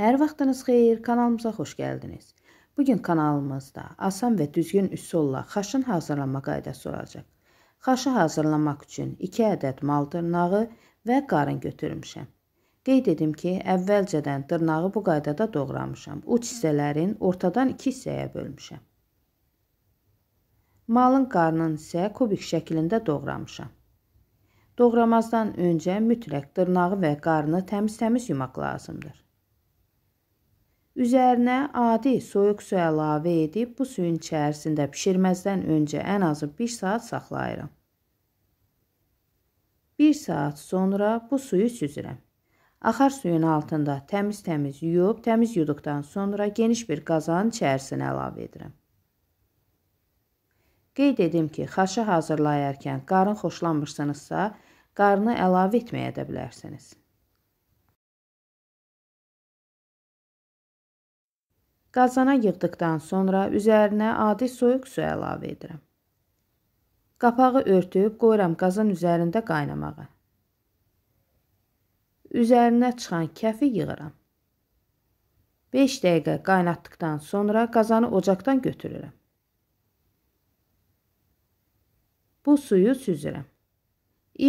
Hər vaxtınız xeyir, kanalımıza xoş gəldiniz. Bugün kanalımızda asan və düzgün üsulla xaşın hazırlanma qaydası olacaq. Xaşı hazırlamaq üçün 2 ədəd mal dırnağı və qarın götürmüşəm. Qeyd edim ki, əvvəlcədən dırnağı bu qaydada doğramışam. Uç hissələrin ortadan 2 hissəyə bölmüşəm. Malın qarnını isə kubik şəklində doğramışam. Doğramazdan öncə mütləq dırnağı və qarını təmiz-təmiz yumaq lazımdır. Üzərinə adi soyuq su əlavə edib bu suyun içərisində bişirməzdən öncə ən azı 1 saat saxlayıram. 1 saat sonra bu suyu süzürəm. Axar suyun altında təmiz-təmiz yuyub, təmiz yuduqdan sonra geniş bir qazanın içərisinə əlavə edirəm. Qeyd edim ki, xaşa hazırlayarkən qarın xoşlanmırsınızsa, qarını əlavə etməyə də bilərsiniz. Qazana yığdıqdan sonra üzərinə adi soyuq su əlavə edirəm. Qapağı örtüb qoyuram qazan üzərində qaynamağa. Üzərinə çıxan kəfi yığıram. 5 dəqiqə qaynatdıqdan sonra qazanı ocaqdan götürürəm. Bu suyu süzürəm.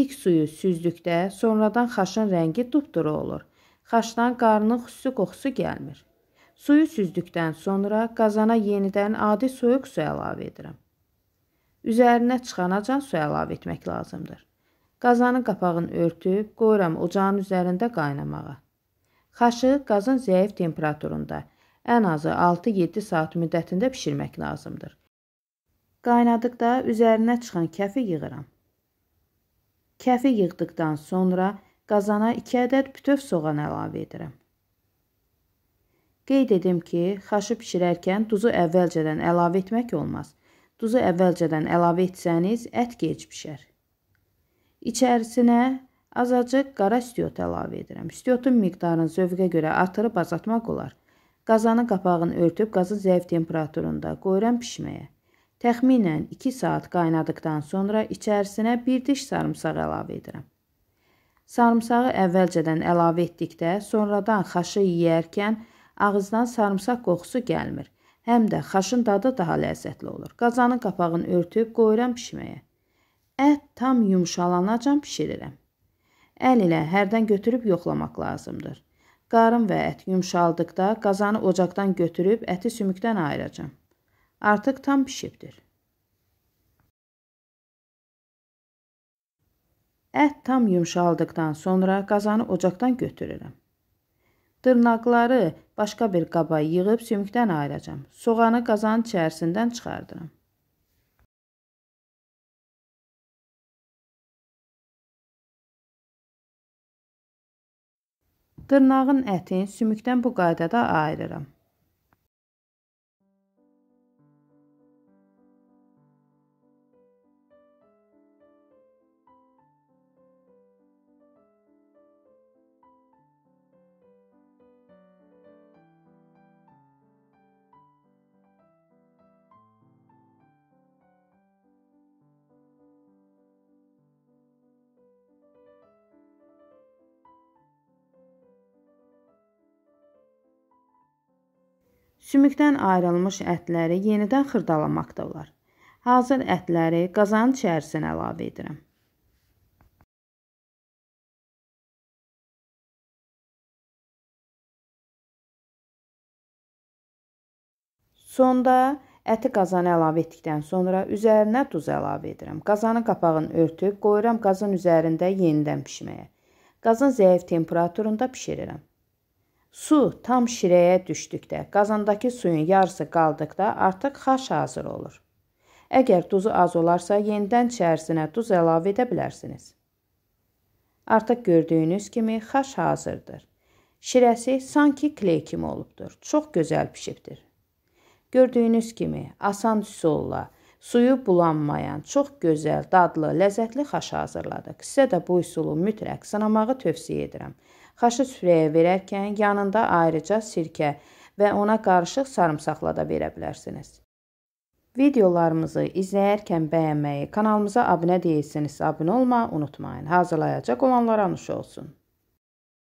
İlk suyu süzdükdə sonradan xaşın rəngi dupduru olur. Xaşdan qarının xüsusi qoxusu gəlmir. Suyu süzdükdən sonra qazana yenidən adi soyuq su əlavə edirəm. Üzərinə çıxanacan su əlavə etmək lazımdır. Qazanı qapağını örtüb qoyuram ocağın üzərində qaynamağa. Xaşı qazın zəif temperaturunda ən azı 6-7 saat müddətində bişirmək lazımdır. Qaynadıqda üzərinə çıxan kəfi yığıram. Kəfi yığdıqdan sonra qazana 2 ədəd bütöv soğan əlavə edirəm. Qeyd edim ki, xaşı bişirərkən duzu əvvəlcədən əlavə etmək olmaz. Duzu əvvəlcədən əlavə etsəniz, ət gec bişər. İçərisinə azacıq qara stiot əlavə edirəm. Stiotun miqdarını zövqə görə artırıb azaltmaq olar. Qazanı qapağını örtüb qazı zəif temperaturunda qoyuram bişməyə. Təxminən 2 saat qaynadıqdan sonra içərisinə bir diş sarımsaq əlavə edirəm. Sarımsağı əvvəlcədən əlavə etdikdə, sonradan xaşı yeyərkən ağızdan sarımsaq qoxusu gəlmir. Həm də xaşın dadı daha ləzzətli olur. Qazanın qapağını örtüb qoyuram bişməyə. Ət tam yumşalanacan bişirirəm. Əl ilə hərdən götürüb yoxlamaq lazımdır. Qarın və ət yumşaldıqda qazanı ocaqdan götürüb əti sümükdən ayıracam. Artıq tam bişibdir. Ət tam yumşaldıqdan sonra qazanı ocaqdan götürürəm. Dırnaqları başqa bir qaba yığıb sümükdən ayıracam. Soğanı qazanın içərisindən çıxardıram. Dırnağın ətin sümükdən bu qaydada ayırıram. Sümükdən ayrılmış ətləri yenidən xırdalamaqda olar. Hazır ətləri qazanın içərisinə əlavə edirəm. Sonda Əti qazana əlavə etdikdən sonra üzərinə duz əlavə edirəm. Qazanın qapağını örtüb qoyuram qazın üzərində yenidən bişməyə. Qazın zəif temperaturunda bişirirəm. Su tam şirəyə düşdükdə, qazandakı suyun yarısı qaldıqda artıq xaş hazır olur. Əgər duzu az olarsa, yenidən içərisinə duz əlavə edə bilərsiniz. Artıq gördüyünüz kimi xaş hazırdır. Şirəsi sanki kley kimi olubdur. Çox gözəl pişibdir. Gördüyünüz kimi asan üsulla suyu bulanmayan, çox gözəl, dadlı, ləzzətli xaşı hazırladıq. Sizə də bu üsulu mütləq sınamağı tövsiyə edirəm. Xaşı süfrəyə verərkən yanında ayrıca sirkə və ona qarışıq sarımsaqla da verə bilərsiniz. Videolarımızı izləyərkən bəyənməyi, kanalımıza abunə deyilsiniz, abunə olma unutmayın. Hazırlayacaq olanlara nuş olsun.